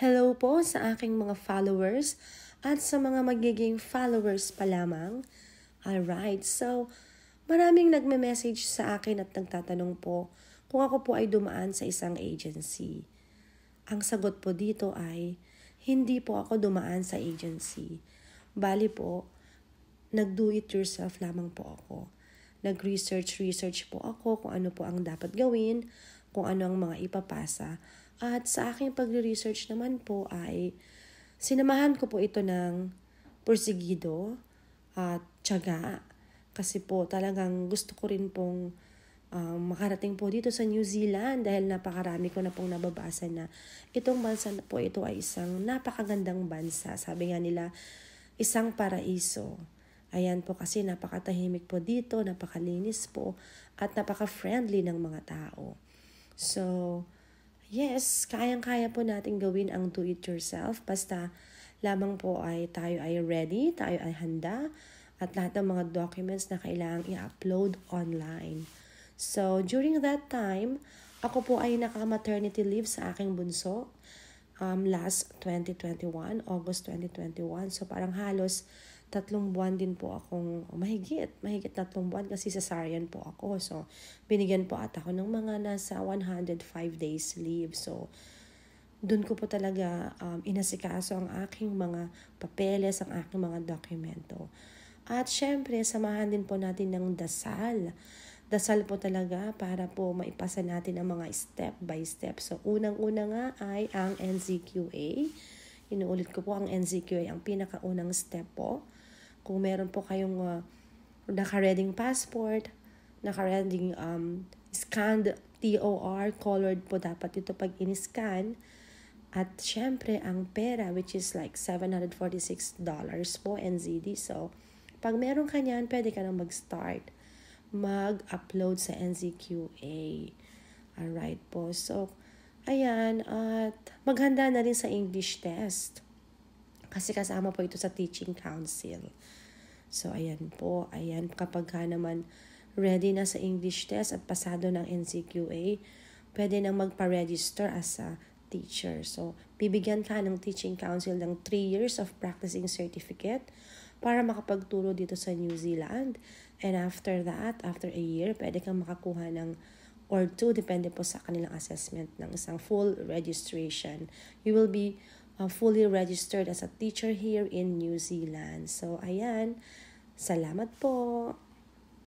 Hello po sa aking mga followers at sa mga magiging followers pa lamang. Alright, so maraming nagme-message sa akin at nagtatanong po kung ako po ay dumaan sa isang agency. Ang sagot po dito ay, hindi po ako dumaan sa agency. Bali po, nag-do it yourself lamang po ako. Nag-research-research po ako kung ano po ang dapat gawin, kung ano ang mga ipapasa at sa aking pagre-research naman po ay sinamahan ko po ito ng porsigido at tiyaga. Kasi po talagang gusto ko rin pong um, makarating po dito sa New Zealand dahil napakarami ko na pong nababasa na itong bansa po ito ay isang napakagandang bansa. Sabi nga nila, isang paraiso. Ayan po kasi napakatahimik po dito, napakalinis po, at napaka-friendly ng mga tao. So, yes, kayang-kaya po natin gawin ang do it yourself basta lamang po ay tayo ay ready, tayo ay handa at lahat ng mga documents na kailangang i-upload online. So, during that time, ako po ay naka-maternity leave sa aking bunso um, last 2021, August 2021. So, parang halos tatlong buwan din po akong, mahigit, mahigit tatlong buwan kasi cesarean po ako. So, binigyan po at ako ng mga nasa 105 days leave. So, doon ko po talaga um, inasikaso ang aking mga papeles, ang aking mga dokumento. At syempre, samahan din po natin ng dasal dasal po talaga para po maipasa natin ang mga step by step. So, unang-una nga ay ang NZQA. Inuulit ko po ang NZQA, ang pinakaunang step po kung meron po kayong uh, naka-reading passport, naka-reading um, scanned TOR, colored po dapat ito pag in-scan. At syempre, ang pera, which is like $746 po NZD. So, pag meron ka niyan, pwede ka nang mag-start mag-upload sa NZQA. Alright po. So, ayan. At maghanda na rin sa English test. Kasi kasama po ito sa teaching council. So, ayan po. Ayan, kapag ka naman ready na sa English test at pasado ng NCQA, pwede nang magpa-register as a teacher. So, bibigyan ka ng teaching council ng 3 years of practicing certificate para makapagturo dito sa New Zealand. And after that, after a year, pwede kang makakuha ng or 2, depende po sa kanilang assessment ng isang full registration. You will be uh, fully registered as a teacher here in New Zealand. So, ayan. Salamat po.